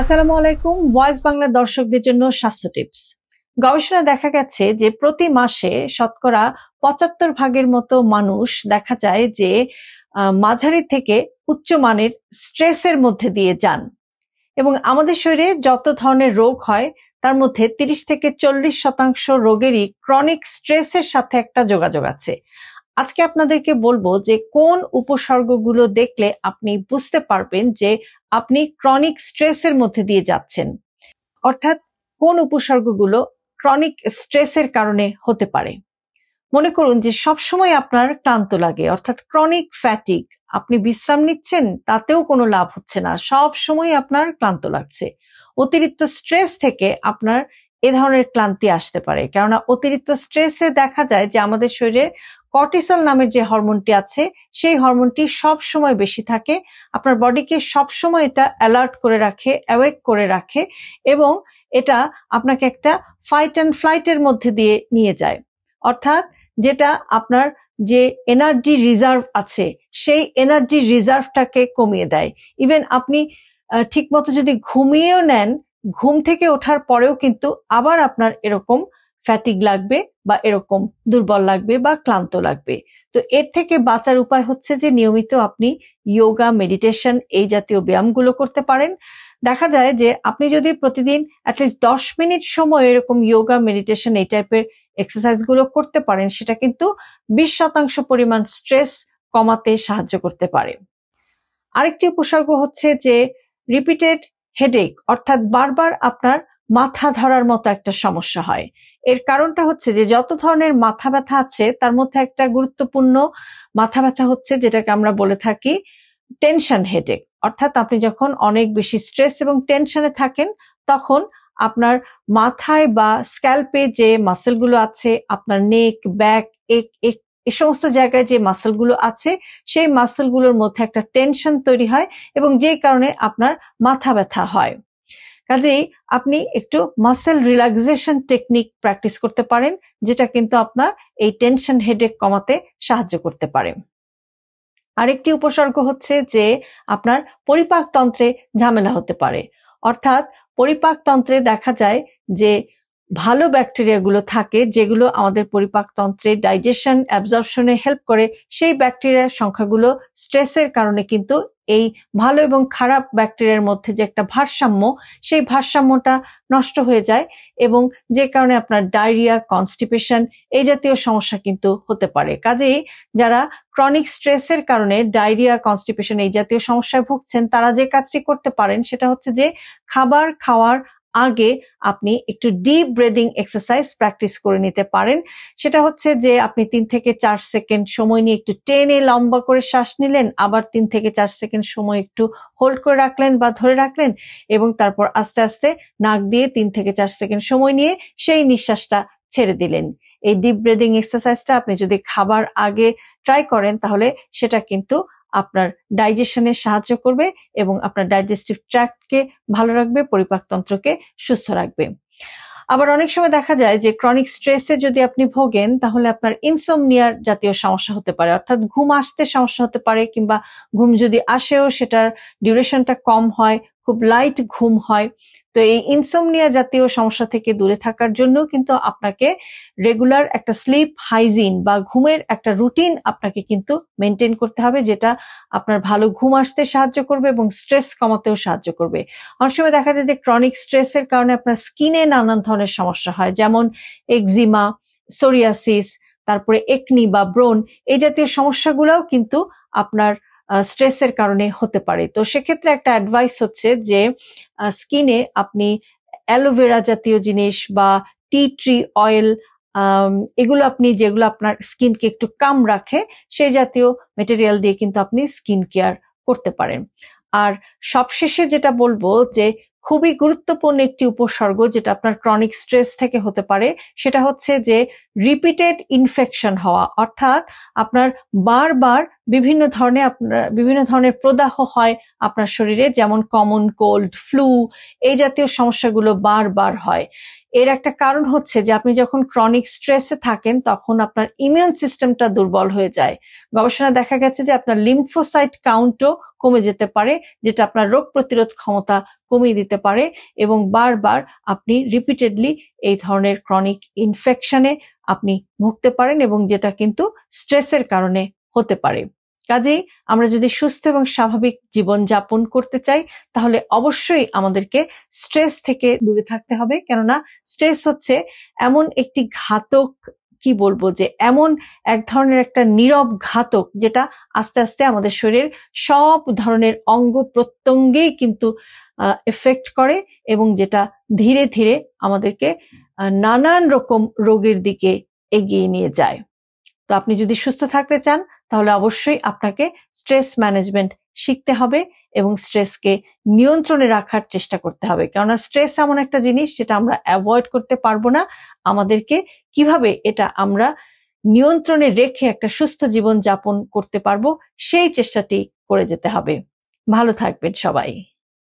আসসালামু আলাইকুম ভয়েস বাংলার দর্শকদের জন্য স্বাস্থ্য টিপস গবেষণা দেখা গেছে যে প্রতি মাসে শতকরা পঁচাত্তর ভাগের মতো মানুষ দেখা যায় যে মাঝারি থেকে উচ্চ মানের স্ট্রেসের মধ্যে দিয়ে যান এবং আমাদের শরীরে যত ধরনের রোগ হয় তার মধ্যে তিরিশ থেকে চল্লিশ শতাংশ রোগেরই ক্রনিক স্ট্রেসের সাথে একটা যোগাযোগ আছে আজকে আপনাদেরকে বলবো যে কোন উপসর্গগুলো দেখলে আপনি বুঝতে পারবেন যে আপনি ক্রনিক স্ট্রেসের মধ্যে দিয়ে যাচ্ছেন অর্থাৎ কোন উপসর্গগুলো ক্রনিক স্ট্রেসের কারণে হতে পারে মনে করুন যে সবসময় আপনার ক্লান্ত লাগে অর্থাৎ ক্রনিক ফ্যাটিক আপনি বিশ্রাম নিচ্ছেন তাতেও কোনো লাভ হচ্ছে না সব সময় আপনার ক্লান্ত লাগছে অতিরিক্ত স্ট্রেস থেকে আপনার এ ধরনের ক্লান্তি আসতে পারে কেননা অতিরিক্ত স্ট্রেসে দেখা যায় যে আমাদের শরীরে কর্টিসল নামের যে হরমোনটি আছে সেই হরমোনটি সব সময় বেশি থাকে আপনার বডিকে সব সময় এটা অ্যালার্ট করে রাখে অ্যাওয়েক করে রাখে এবং এটা আপনাকে একটা ফাইট অ্যান্ড ফ্লাইটের মধ্যে দিয়ে নিয়ে যায় অর্থাৎ যেটা আপনার যে এনার্জি রিজার্ভ আছে সেই এনার্জি রিজার্ভটাকে কমিয়ে দেয় ইভেন আপনি ঠিকমতো যদি ঘুমিয়েও নেন ঘুম থেকে ওঠার পরেও কিন্তু আবার আপনার এরকম ফ্যাটিক লাগবে বা এরকম দুর্বল লাগবে বা ক্লান্ত লাগবে তো এর থেকে বাঁচার উপায় হচ্ছে যে নিয়মিত আপনি যোগা মেডিটেশন এই জাতীয় ব্যায়ামগুলো করতে পারেন দেখা যায় যে আপনি যদি প্রতিদিন অ্যাটলিস্ট দশ মিনিট সময় এরকম যোগা মেডিটেশন এই টাইপের এক্সারসাইজগুলো করতে পারেন সেটা কিন্তু বিশ শতাংশ পরিমাণ স্ট্রেস কমাতে সাহায্য করতে পারে আরেকটি উপসর্গ হচ্ছে যে রিপিটেড হেডেক অর্থাৎ বারবার আপনার মাথা ধরার মতো একটা সমস্যা হয় এর কারণটা হচ্ছে যে যত ধরনের মাথা ব্যথা আছে তার মধ্যে একটা গুরুত্বপূর্ণ মাথা ব্যথা হচ্ছে যেটাকে আমরা বলে থাকি টেনশন হেডেক অর্থাৎ আপনি যখন অনেক বেশি স্ট্রেস এবং টেনশনে থাকেন তখন আপনার মাথায় বা স্ক্যাল্পে যে মাসেলগুলো আছে আপনার নেক ব্যাক এক এক এ সমস্ত জায়গায় যে মাসেলগুলো আছে সেই মাসেলগুলোর মধ্যে একটা টেনশন তৈরি হয় এবং যে কারণে আপনার মাথা ব্যথা হয় কাজেই আপনি একটু মাসেল রিল্যাক্সেশন টেকনিক প্র্যাকটিস করতে পারেন যেটা কিন্তু আপনার এই টেনশন হেডেক কমাতে সাহায্য করতে পারে আরেকটি উপসর্গ হচ্ছে যে আপনার পরিপাকতন্ত্রে ঝামেলা হতে পারে অর্থাৎ পরিপাকতন্ত্রে দেখা যায় যে ভালো ব্যাকটেরিয়াগুলো থাকে যেগুলো আমাদের পরিপাকতন্ত্রে ডাইজেশন অ্যাবজর্পশনে হেল্প করে সেই ব্যাকটেরিয়ার সংখ্যাগুলো স্ট্রেসের কারণে কিন্তু এই ভালো এবং খারাপ ব্যাকটেরিয়ার মধ্যে যে একটা ভারসাম্য সেই ভারসাম্যটা নষ্ট হয়ে যায় এবং যে কারণে আপনার ডায়রিয়া কনস্টিপেশন এই জাতীয় সমস্যা কিন্তু হতে পারে কাজেই যারা ক্রনিক স্ট্রেসের কারণে ডায়রিয়া কনস্টিপেশন এই জাতীয় সমস্যায় ভুগছেন তারা যে কাজটি করতে পারেন সেটা হচ্ছে যে খাবার খাওয়ার আগে আপনি একটু ডিপ ব্রেদিং এক্সারসাইজ প্র্যাকটিস করে নিতে পারেন সেটা হচ্ছে যে আপনি তিন থেকে চার সেকেন্ড সময় নিয়ে একটু টেনে লম্বা করে শ্বাস নিলেন আবার তিন থেকে চার সেকেন্ড সময় একটু হোল্ড করে রাখলেন বা ধরে রাখলেন এবং তারপর আস্তে আস্তে নাক দিয়ে তিন থেকে চার সেকেন্ড সময় নিয়ে সেই নিঃশ্বাসটা ছেড়ে দিলেন এই ডিপ ব্রেদিং এক্সারসাইজটা আপনি যদি খাবার আগে ট্রাই করেন তাহলে সেটা কিন্তু আপনার ডাইজেশনে সাহায্য করবে এবং আপনার ডাইজেস্টিভ ট্র্যাক্টকে ভালো রাখবে পরিপাকতন্ত্রকে সুস্থ রাখবে আবার অনেক সময় দেখা যায় যে ক্রনিক স্ট্রেসে যদি আপনি ভোগেন তাহলে আপনার ইনসোমনিয়ার জাতীয় সমস্যা হতে পারে অর্থাৎ ঘুম আসতে সমস্যা হতে পারে কিংবা ঘুম যদি আসেও সেটার ডিউরেশনটা কম হয় খুব লাইট ঘুম হয় তো এই ইনসোমনিয়া জাতীয় সমস্যা থেকে দূরে থাকার জন্য কিন্তু আপনাকে রেগুলার একটা স্লিপ হাইজিন বা ঘুমের একটা রুটিন আপনাকে কিন্তু মেনটেন করতে হবে যেটা আপনার ভালো ঘুম আসতে সাহায্য করবে এবং স্ট্রেস কমাতেও সাহায্য করবে অনেক সময় দেখা যায় যে ক্রনিক স্ট্রেসের কারণে আপনার স্কিনে নানান ধরনের সমস্যা হয় যেমন একজিমা সোরিয়াসিস তারপরে একনি বা ব্রোন এই জাতীয় সমস্যাগুলোও কিন্তু আপনার স্ট্রেসের কারণে হতে পারে তো সেক্ষেত্রে একটা অ্যাডভাইস হচ্ছে যে স্কিনে আপনি অ্যালোভেরা জাতীয় জিনিস বা টি ট্রি অয়েল এগুলো আপনি যেগুলো আপনার স্কিনকে একটু কাম রাখে সেই জাতীয় মেটেরিয়াল দিয়ে কিন্তু আপনি স্কিন কেয়ার করতে পারেন আর সবশেষে যেটা বলবো যে খুবই গুরুত্বপূর্ণ একটি উপসর্গ যেটা আপনার ক্রনিক স্ট্রেস থেকে হতে পারে সেটা হচ্ছে যে রিপিটেড ইনফেকশন হওয়া অর্থাৎ আপনার বারবার বিভিন্ন ধরনের আপনার বিভিন্ন ধরনের প্রদাহ হয় আপনার শরীরে যেমন কমন কোল্ড ফ্লু এই জাতীয় সমস্যাগুলো বারবার হয় এর একটা কারণ হচ্ছে যে আপনি যখন ক্রনিক স্ট্রেসে থাকেন তখন আপনার ইমিউন সিস্টেমটা দুর্বল হয়ে যায় গবেষণা দেখা গেছে যে আপনার লিম্ফোসাইট কাউন্টও কমে যেতে পারে যেটা আপনার রোগ প্রতিরোধ ক্ষমতা কমিয়ে দিতে পারে এবং বারবার আপনি রিপিটেডলি এই ধরনের ক্রনিক ইনফেকশনে আপনি ভুগতে পারেন এবং যেটা কিন্তু স্ট্রেসের কারণে হতে পারে কাজেই আমরা যদি সুস্থ এবং স্বাভাবিক জীবন যাপন করতে চাই তাহলে অবশ্যই আমাদেরকে স্ট্রেস থেকে দূরে থাকতে হবে কেননা স্ট্রেস হচ্ছে এমন একটি ঘাতক কি বলবো যে এমন এক ধরনের একটা নীরব ঘাতক যেটা আস্তে আস্তে আমাদের শরীরের সব ধরনের অঙ্গ প্রত্যঙ্গেই কিন্তু এফেক্ট করে এবং যেটা ধীরে ধীরে আমাদেরকে নানান রকম রোগের দিকে এগিয়ে নিয়ে যায় তো আপনি যদি সুস্থ থাকতে চান তাহলে অবশ্যই আপনাকে স্ট্রেস ম্যানেজমেন্ট শিখতে হবে এবং স্ট্রেসকে নিয়ন্ত্রণে রাখার চেষ্টা করতে হবে কেননা স্ট্রেস এমন একটা জিনিস যেটা আমরা অ্যাভয়েড করতে পারবো না আমাদেরকে কিভাবে এটা আমরা নিয়ন্ত্রণে রেখে একটা সুস্থ জীবন যাপন করতে পারবো সেই চেষ্টাটি করে যেতে হবে ভালো থাকবেন সবাই